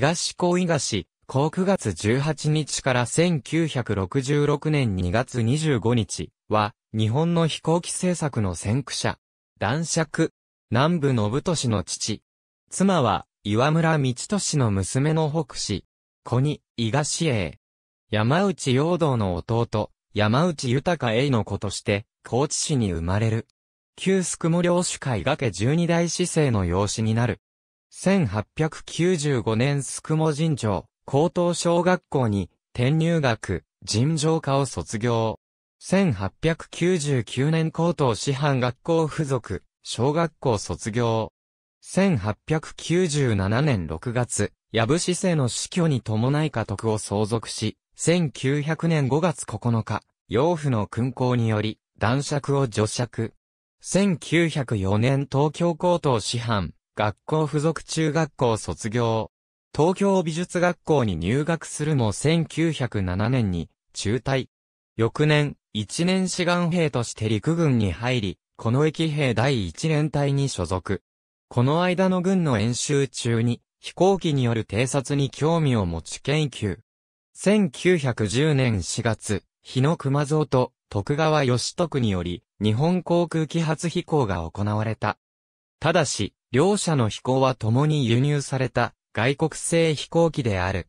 東賀市、高9月18日から1966年2月25日は、日本の飛行機政策の先駆者、男爵、南部信俊の父。妻は、岩村道俊の娘の北氏。子に、伊賀市営。山内陽道の弟、山内豊英の子として、高知市に生まれる。旧宿母領主会がけ12代市政の養子になる。1895年宿毛神町高等小学校に、転入学、尋常科を卒業。1899年高等師範学校附属、小学校卒業。1897年6月、矢部市政の死去に伴い家督を相続し、1900年5月9日、養父の勲功により、男爵を除爵。1904年東京高等師範、学校付属中学校卒業。東京美術学校に入学するも1907年に中退。翌年、一年志願兵として陸軍に入り、この駅兵第一連隊に所属。この間の軍の演習中に、飛行機による偵察に興味を持ち研究。1910年4月、日野熊蔵と徳川義徳により、日本航空機発飛行が行われた。ただし、両者の飛行は共に輸入された外国製飛行機である。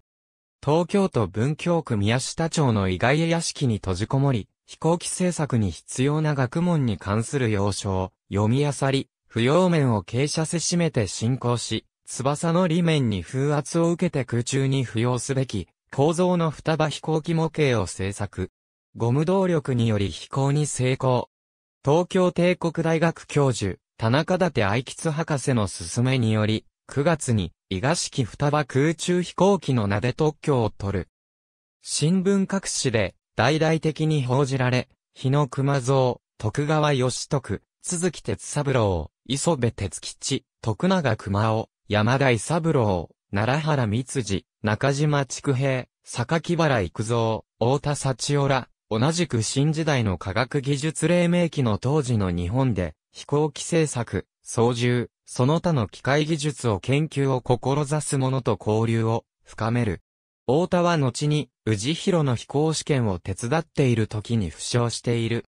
東京都文京区宮下町の意外屋敷に閉じこもり、飛行機制作に必要な学問に関する要書を読み漁り、不要面を傾斜せしめて進行し、翼の裏面に風圧を受けて空中に浮揚すべき、構造の双葉飛行機模型を制作。ゴム動力により飛行に成功。東京帝国大学教授、田中立愛吉博士の勧めにより、9月に、伊賀式双葉空中飛行機の名で特許を取る。新聞各紙で、大々的に報じられ、日野熊蔵、徳川義徳、鈴木哲三郎、磯部哲吉、徳永熊尾、山田伊三郎、奈良原三次、中島畜平、榊原育蔵、太田幸夫ら、同じく新時代の科学技術黎明期の当時の日本で、飛行機製作、操縦、その他の機械技術を研究を志す者と交流を深める。太田は後に、宇治広の飛行試験を手伝っている時に負傷している。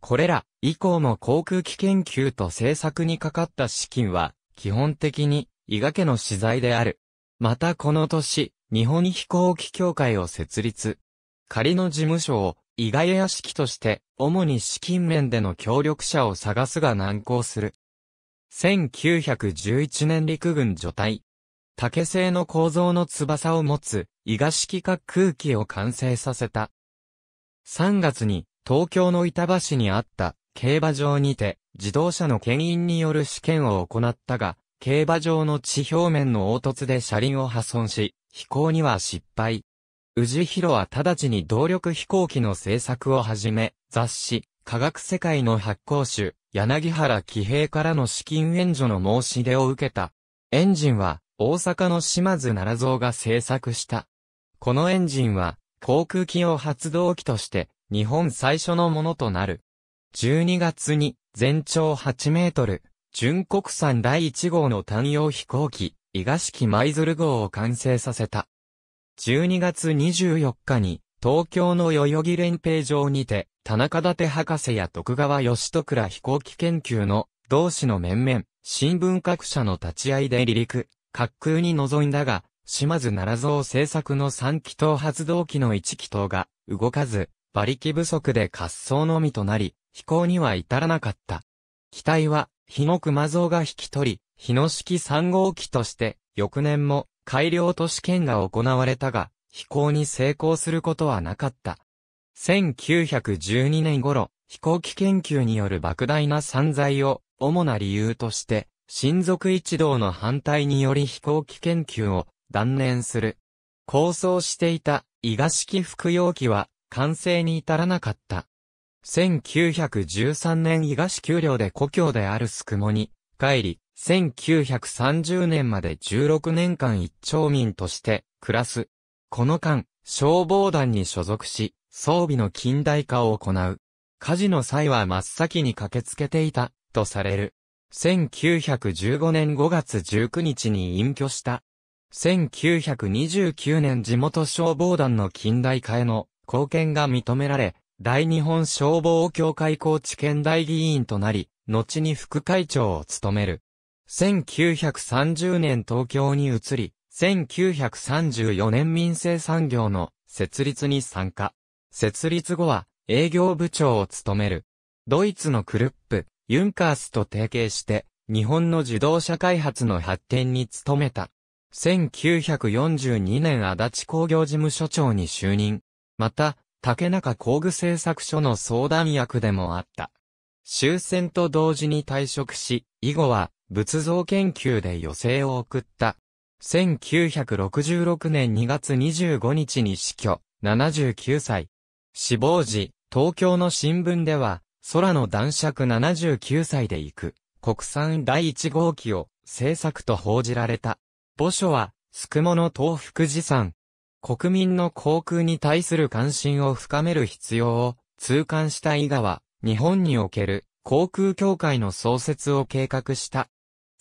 これら、以降も航空機研究と制作にかかった資金は、基本的に、伊賀家の資材である。またこの年、日本飛行機協会を設立。仮の事務所を、伊賀屋屋式として、主に資金面での協力者を探すが難航する。1911年陸軍除隊。竹製の構造の翼を持つ、伊賀式滑空機を完成させた。3月に、東京の板橋にあった、競馬場にて、自動車の牽引による試験を行ったが、競馬場の地表面の凹凸で車輪を破損し、飛行には失敗。宇治広は直ちに動力飛行機の製作を始め、雑誌、科学世界の発行主、柳原騎兵からの資金援助の申し出を受けた。エンジンは、大阪の島津奈良蔵が製作した。このエンジンは、航空機用発動機として、日本最初のものとなる。12月に、全長8メートル、純国産第1号の単用飛行機、伊賀式舞鶴号を完成させた。12月24日に、東京の代々木連平場にて、田中立博士や徳川義徳倉飛行機研究の同志の面々、新聞各社の立ち合いで離陸、滑空に臨んだが、島津奈良蔵製作の3気筒発動機の1気筒が動かず、馬力不足で滑走のみとなり、飛行には至らなかった。機体は、日野熊蔵が引き取り、日野式3号機として、翌年も改良都市圏が行われたが、飛行に成功することはなかった。1912年頃、飛行機研究による莫大な散財を主な理由として、親族一同の反対により飛行機研究を断念する。構想していた伊賀式服用機は完成に至らなかった。1913年伊賀市丘陵で故郷であるクモに帰り、1930年まで16年間一町民として暮らす。この間、消防団に所属し、装備の近代化を行う。火事の際は真っ先に駆けつけていた、とされる。1915年5月19日に隠居した。1929年地元消防団の近代化への貢献が認められ、大日本消防協会高知県大議員となり、後に副会長を務める。1930年東京に移り、1934年民生産業の設立に参加。設立後は営業部長を務める。ドイツのクルップ、ユンカースと提携して、日本の自動車開発の発展に努めた。1942年足立工業事務所長に就任。また、竹中工具製作所の相談役でもあった。終戦と同時に退職し、以後は仏像研究で余生を送った。1966年2月25日に死去、79歳。死亡時、東京の新聞では、空の男爵79歳で行く、国産第1号機を制作と報じられた。墓所は、宿の東福寺山。国民の航空に対する関心を深める必要を痛感した井川日本における航空協会の創設を計画した。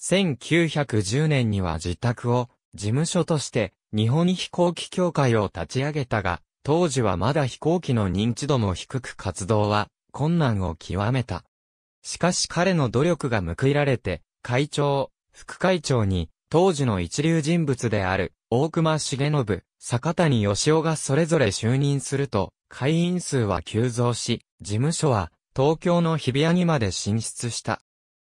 1910年には自宅を事務所として日本飛行機協会を立ち上げたが、当時はまだ飛行機の認知度も低く活動は困難を極めた。しかし彼の努力が報いられて、会長、副会長に、当時の一流人物である、大隈重信、坂谷義夫がそれぞれ就任すると、会員数は急増し、事務所は東京の日比谷にまで進出した。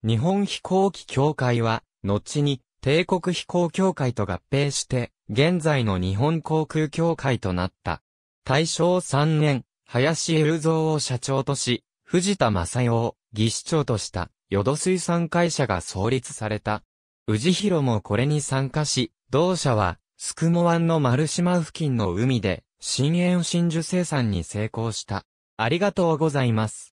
日本飛行機協会は、後に帝国飛行協会と合併して、現在の日本航空協会となった。大正3年、林エルゾを社長とし、藤田正代を、技師長とした、淀水産会社が創立された。宇治広もこれに参加し、同社は、スクモ湾の丸島付近の海で、新塩真珠生産に成功した。ありがとうございます。